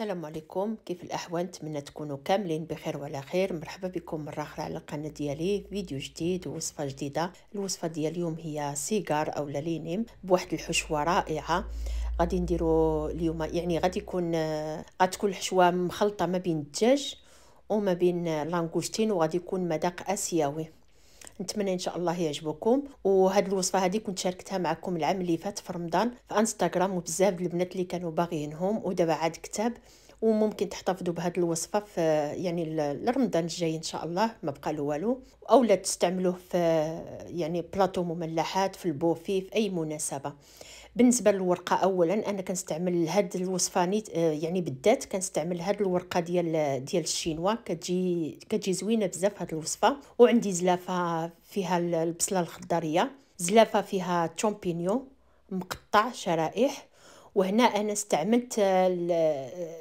السلام عليكم كيف الاحوال نتمنى تكونوا كاملين بخير وعلى خير مرحبا بكم مره اخرى على القناه ديالي فيديو جديد ووصفه جديده الوصفه ديال اليوم هي سيجار او لالينيم بواحد الحشوه رائعه غادي نديرو اليوم يعني غادي يكون آه، غتكون الحشوه مخلطه ما بين الدجاج وما بين لانغوستين وغادي يكون مذاق اسيوي نتمنى ان شاء الله يعجبكم وهاد الوصفه هذه كنت شاركتها معكم العام اللي فات في رمضان في انستغرام وبزاف البنات اللي كانوا باغيينهم ودابا عاد كتاب وممكن تحتفظوا بهذه الوصفه في يعني لرمضان الجاي ان شاء الله ما بقى له والو لا تستعملوه في يعني بلاطو مملحات في البوفي في اي مناسبه بالنسبه للورقه اولا انا كنستعمل هاد الوصفه نيت يعني بالذات كنستعمل هاد الورقه ديال ديال الشينوا كتجي كتجي زوينه بزاف هاد الوصفه وعندي زلافه فيها البصله الخضريه زلافه فيها تشومبينيو مقطع شرائح وهنا انا استعملت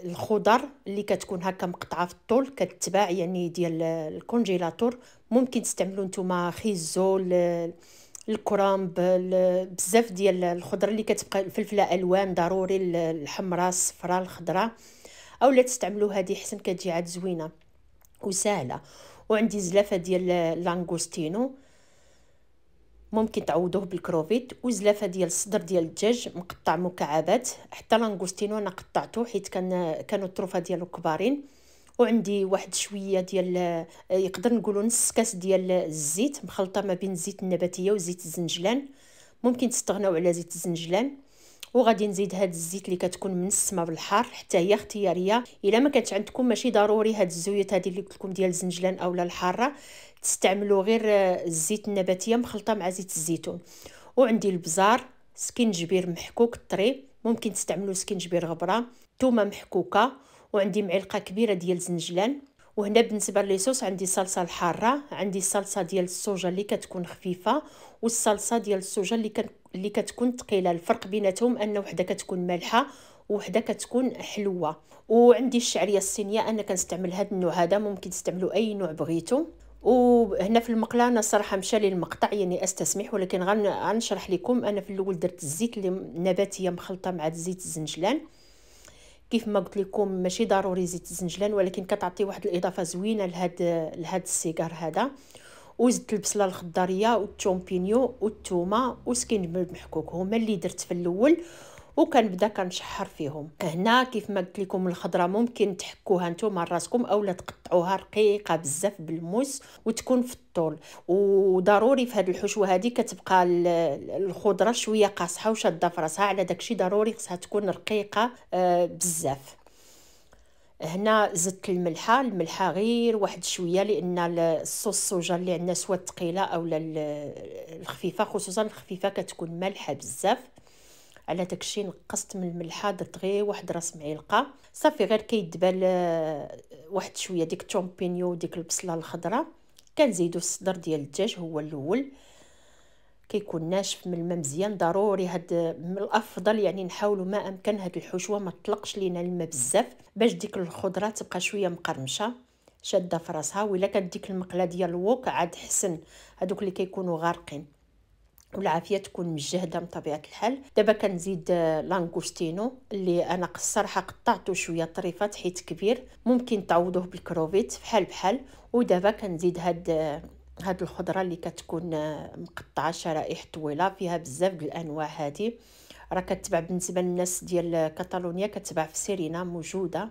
الخضر اللي كتكون هكا مقطعه في الطول كتباع يعني ديال الكونجيلاتور ممكن تستعملوا نتوما خيزو الكرنب بزاف ديال الخضر اللي كتبقى الفلفله الوان ضروري الحمراء الصفراء الخضراء اولا تستعملوا هذه حسن كتجي عاد زوينه وسهله وعندي زلافه ديال لانغوستينو ممكن تعوضوه بالكروفيت وزلافه ديال الصدر ديال الدجاج مقطع مكعبات حتى لانغوستينو انا قطعته حيت كان كانوا الطروفه ديالو كبارين وعندي واحد شويه ديال يقدر نقولوا نص كاس ديال الزيت مخلطه ما بين الزيت النباتيه وزيت الزنجلان ممكن تستغناو على زيت الزنجلان وغادي نزيد هاد الزيت اللي كتكون من السما بالحار حتى هي اختياريه الا ما كانت عندكم ماشي ضروري هاد الزيوت هادي اللي قلت لكم ديال الزنجلان اولا الحاره تستعملوا غير الزيت النباتيه مخلطه مع زيت الزيتون وعندي البزار سكينجبير محكوك طري ممكن تستعملوا سكينجبير غبره ثومه محكوكه وعندي معلقه كبيره ديال الزنجلان وهنا بالنسبه للصوص عندي الصلصه الحاره عندي الصلصه ديال السوجا اللي كتكون خفيفه والصلصه ديال السوجا اللي كتكون اللي كتكون ثقيله الفرق بيناتهم ان وحده كتكون مالحه وحده كتكون حلوه وعندي الشعريه الصينيه انا كنستعمل هذا النوع هذا ممكن تستعملوا اي نوع بغيتو وهنا في المقله انا صراحه مشى لي المقطع يعني استسمح ولكن غنشرح لكم انا في الاول درت الزيت النباتيه مخلطه مع زيت الزنجلان كيف ما قلت لكم ماشي ضروري زيت الزنجلان ولكن كتعطي واحد الاضافه زوينه لهاد لهاد السيجار هذا وزدت البصله الخضريه والتومبينيو والثومه وسكينجبر المحكوك هما اللي درت في الاول وكنبدا كنشحر فيهم هنا كيف ما قلت لكم الخضره ممكن تحكوها نتوما راسكم اولا تقطعوها رقيقه بزاف بالموس وتكون في الطول وضروري في هذه الحشوه هذه كتبقى الخضره شويه قاصحه وشاده في راسها على داكشي ضروري خصها تكون رقيقه آه، بزاف هنا زدت الملحه الملحه غير واحد شويه لان الصوص الصوجه اللي عندنا سواء الثقيله اولا الخفيفه خصوصا الخفيفه كتكون مالحه بزاف على داكشي نقصت من الملحه درت غير واحد راس معلقه صافي غير كيدبال واحد شويه ديك التومبينيو وديك البصله الخضراء كنزيدو الصدر ديال الدجاج هو الاول كيكون ناشف من الماء مزيان ضروري هاد من الافضل يعني نحاولوا ما امكن هاد الحشوه ما تطلقش لينا الماء بزاف باش ديك الخضره تبقى شويه مقرمشه شاده في راسها الا كانت ديك المقله ديال الوك عاد حسن هادوك اللي كيكونوا غارقين والعافيه تكون مجهده من طبيعه الحال دابا كنزيد آه، لانغوستينو اللي انا الصراحه قطعته شويه طريفات حيت كبير ممكن تعوضوه بالكروفيت بحال بحال ودابا كنزيد هاد آه، هاد الخضره اللي كتكون آه، مقطعه شرائح طويله فيها بزاف د الانواع هادي راه كتباع بالنسبه للناس ديال كاتالونيا كتباع في سيرينا موجوده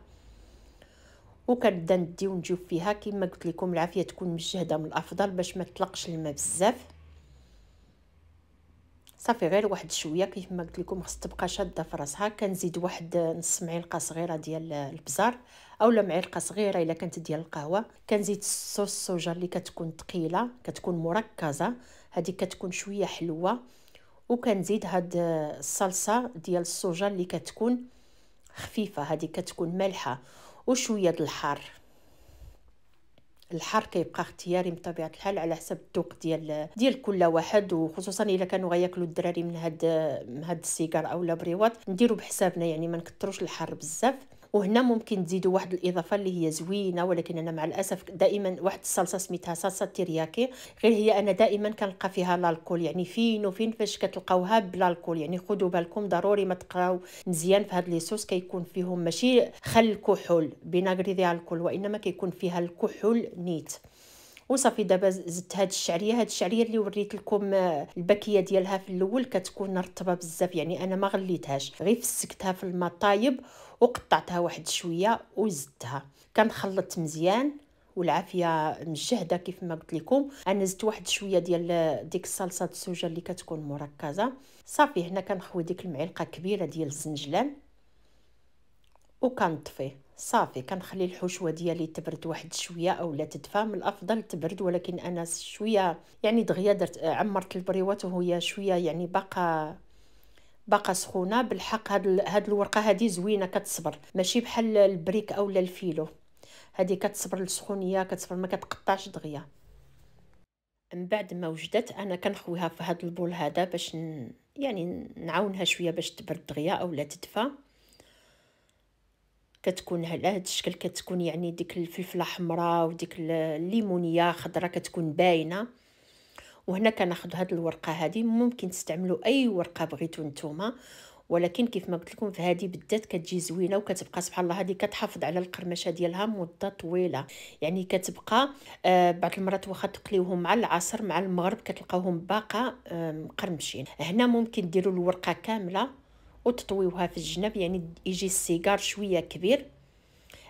وكنبدا ندي ونجيب فيها كما قلت لكم العافيه تكون مجهده من الافضل باش ما تطلقش الماء بزاف صافي غير واحد شويه كيف ما قلت لكم خص تبقى شاده في راسها كنزيد واحد نص معلقه صغيره ديال البزار اولا معلقه صغيره الا كانت ديال القهوه كنزيد الصوص الصوجه اللي كتكون ثقيله كتكون مركزه هذه كتكون شويه حلوه وكنزيد هاد الصلصه ديال الصوجه اللي كتكون خفيفه هذه كتكون مالحه وشويه د الحار الحر كيبقى اختياري بطبيعه الحال على حسب الذوق ديال ديال كل واحد وخصوصا الا كانوا غياكلوا الدراري من هاد من هاد السيجار اولا بريوات نديروا بحسابنا يعني ما نكثروش الحر بزاف وهنا ممكن تزيدوا واحد الاضافه اللي هي زوينه ولكن انا مع الاسف دائما واحد الصلصه سميتها صلصه ترياكي غير هي انا دائما كنلقى فيها الكحول يعني فين وفين فاش كتلقاوها بالكحول يعني خذوا بالكم ضروري ما تقراو مزيان في هاد لي صوص كيكون فيهم ماشي خل الكحول بناغري ديال الكحول وانما كيكون فيها الكحول نيت وصافي دابا زدت هاد الشعريه هاد الشعريه اللي وريت لكم آه، البكيه ديالها في الاول كتكون رطبه بزاف يعني انا ما غليتهاش غير فسكتها في الماء طايب وقطعتها واحد شويه وزدتها كنخلط مزيان والعافيه مجهده كيف ما قلت لكم انا زدت واحد شويه ديال آه، ديك الصلصه السوجه اللي كتكون مركزه صافي هنا كنخوي ديك المعلقه كبيره ديال الزنجلان وكنطفيه صافي كنخلي الحشوه ديالي تبرد واحد شويه اولا تدفى من الافضل تبرد ولكن انا شويه يعني دغيا درت عمرت البريوات وهي شويه يعني باقا باقا سخونه بالحق هاد هاد الورقه هادي زوينه كتصبر ماشي بحال البريك اولا الفيلو هادي كتصبر السخونيه كتصبر ما كتقطعش دغيا من بعد ما وجدت انا كنخويها في هاد البول هذا باش ن... يعني نعاونها شويه باش تبرد دغيا اولا تدفى كتكون على هذا الشكل كتكون يعني ديك الفلفله حمراء وديك الليمونيه خضراء كتكون باينه وهنا كناخذ هاد الورقه هادي ممكن تستعملوا اي ورقه بغيتو نتوما ولكن كيف ما قلت لكم في هذه بالذات كتجي زوينه وكتبقى سبحان الله هذه كتحافظ على القرمشه ديالها مده طويله يعني كتبقى آه بعض المرات واخا تقليوهم مع العصر مع المغرب كتلقاوهم باقا آه مقرمشين هنا ممكن ديروا الورقه كامله وتطويوها في الجنب يعني يجي السيجار شويه كبير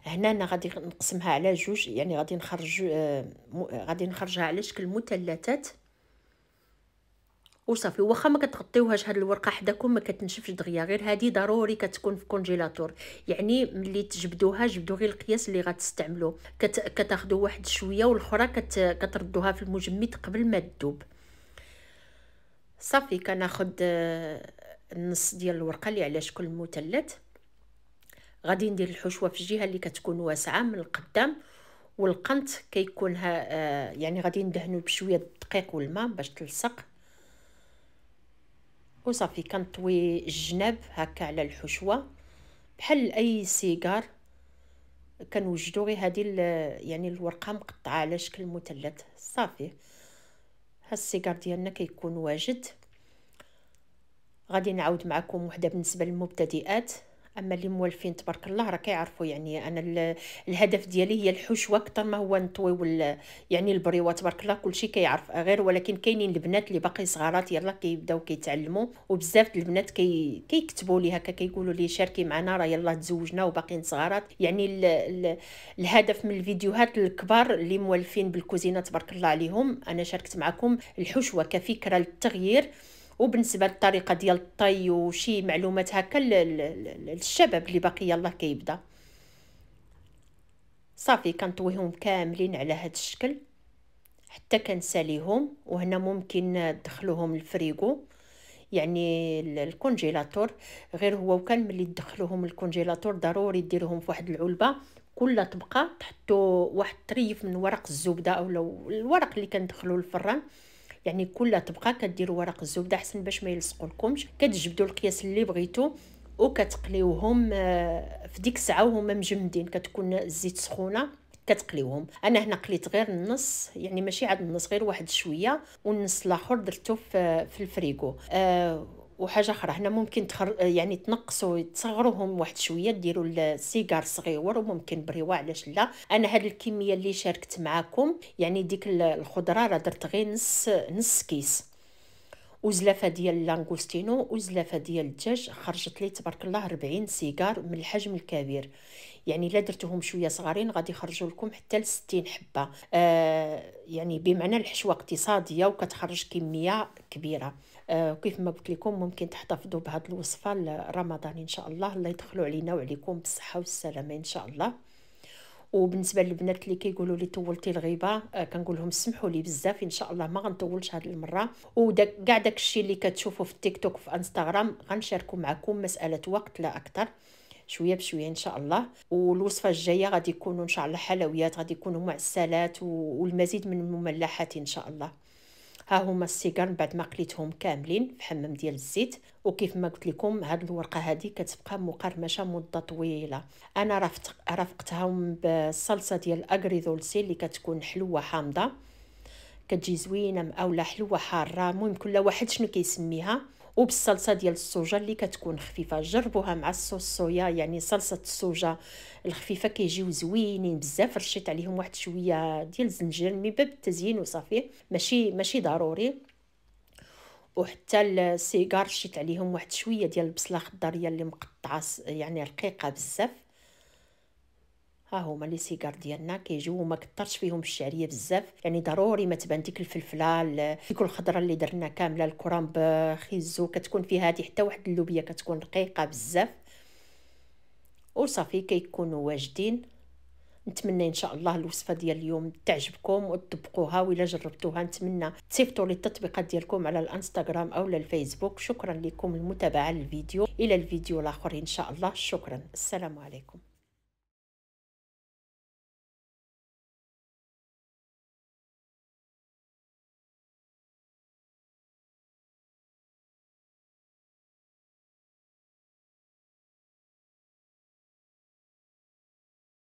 هنا انا غادي نقسمها على جوج يعني غادي نخرج آه غادي نخرجها على شكل مثلثات وصافي واخا ما كتغطيوهاش هاد الورقه حداكم ما كتنشفش دغيا غير هادي ضروري كتكون في كونجيلاتور يعني ملي تجبدوها جبدو غير القياس اللي غتستعملوا كت... كتاخدو واحد شويه والاخرى كت... كتردوها في المجمد قبل ما تذوب صافي كناخد آه، النص ديال الورقه اللي على شكل مثلث غادي ندير الحشوه في الجهه اللي كتكون واسعه من القدام والقنت كيكون ها آه، يعني غادي ندهنو بشويه الدقيق والماء باش تلصق وصافي كنطوي الجناب هكا على الحشوه بحال اي سيجار كنوجدو غير هذه يعني الورقه مقطعه على شكل مثلث صافي ها السيجار ديالنا كيكون واجد غادي نعاود معكم وحده بالنسبه للمبتدئات اما اللي موالفين تبارك الله راه كيعرفوا يعني انا الهدف ديالي هي الحشوه اكثر ما هو نطويو يعني البريوه تبارك الله كلشي كيعرف غير ولكن كاينين البنات اللي باقي صغارات يلا كيبداو كيتعلموا وبزاف البنات كي كيكتبوا لي هكا كيقولوا لي شاركي معنا راه يلا تزوجنا وباقيين صغارات يعني الـ الـ الهدف من الفيديوهات الكبار اللي موالفين بالكوزينه تبارك الله عليهم انا شاركت معكم الحشوه كفكره للتغيير وبالنسبه للطريقه ديال الطي وشي معلومات هكا للشباب اللي باقي يلاه كيبدا صافي كنطويهم كاملين على هذا الشكل حتى كنساليهم وهنا ممكن تدخلوهم للفريغو يعني الكونجيلاتور غير هو وكان ملي تدخلوهم الكونجيلاتور ضروري ديروهم في واحد العلبه كل طبقه تحطوا واحد طريف من ورق الزبده او الورق اللي كندخلو للفران يعني كلها طبقه كديروا ورق الزبده احسن باش ما يلصقوا لكمش كتجبدوا القياس اللي بغيتو وكتقليوهم آه، في ديك الساعه وهما مجمدين كتكون الزيت سخونه كتقليوهم انا هنا قليت غير النص يعني ماشي عاد النص غير واحد شويه والنص الاخر درته في الفريكو آه وحاجه اخرى هنا ممكن تخر... يعني تنقصوا تصغروهم واحد شويه ديروا السيجار صغيور وممكن بريوا علاش لا انا هاد الكميه اللي شاركت معاكم يعني ديك الخضره راه درت غير نص نص كيس وزلافه ديال لانغوستينو وزلافه ديال الدجاج خرجت لي تبارك الله 40 سيجار من الحجم الكبير يعني الا درتهم شويه صغارين غادي يخرجوا لكم حتى ل 60 حبه آه يعني بمعنى الحشوه اقتصاديه وكتخرج كميه كبيره آه كيف ما قلت لكم ممكن تحتفظوا بهذه الوصفه لرمضان ان شاء الله الله يدخلوا علينا وعليكم بالصحه والسلامه ان شاء الله وبالنسبه للبنات اللي كيقولوا لي طولتي الغيبه آه، كنقول لهم سمحوا لي بزاف ان شاء الله ما غنطولش هذه المره وداك كاع داك الشيء اللي كتشوفوا في التيك توك في انستغرام غنشاركوا معكم مساله وقت لا اكثر شويه بشويه ان شاء الله والوصفه الجايه غادي يكونوا ان شاء الله حلويات غادي يكونوا معسلات والمزيد من المملحات ان شاء الله ها هما السيجار بعد ما قليتهم كاملين في حمام ديال الزيت وكيف ما قلت لكم هاد الورقه هادي كتبقى مقرمشه مده طويله انا رفت رافقتها بالصلصه ديال الاغريدولسي اللي كتكون حلوه حامضه كتجي زوينه اولا حلوه حاره المهم كل واحد شنو كيسميها وبالصلصه ديال الصوجة اللي كتكون خفيفه جربوها مع الصوص الصويا يعني صلصه الصوجة الخفيفه كيجيو زوينين بزاف رشيت عليهم واحد شويه ديال الزنجبيل من باب التزيين وصافي ماشي ماشي ضروري وحتى السيجار رشيت عليهم واحد شويه ديال البصله خضريه اللي مقطعه يعني رقيقه بزاف هما لي سيجار ديالنا كيجيو وما كثرش فيهم الشعريه بزاف يعني ضروري ما تبان ديك الفلفله ديك الخضره اللي درنا كامله الكرنب خيزو كتكون فيها هذه حتى واحد اللوبيه كتكون رقيقه بزاف وصافي كيكونوا واجدين نتمنى ان شاء الله الوصفه ديال اليوم تعجبكم وتطبقوها ولا جربتوها نتمنى تصيفطوا لي التطبيقات ديالكم على الانستغرام او الفيسبوك شكرا لكم المتابعه للفيديو الى الفيديو الاخر ان شاء الله شكرا السلام عليكم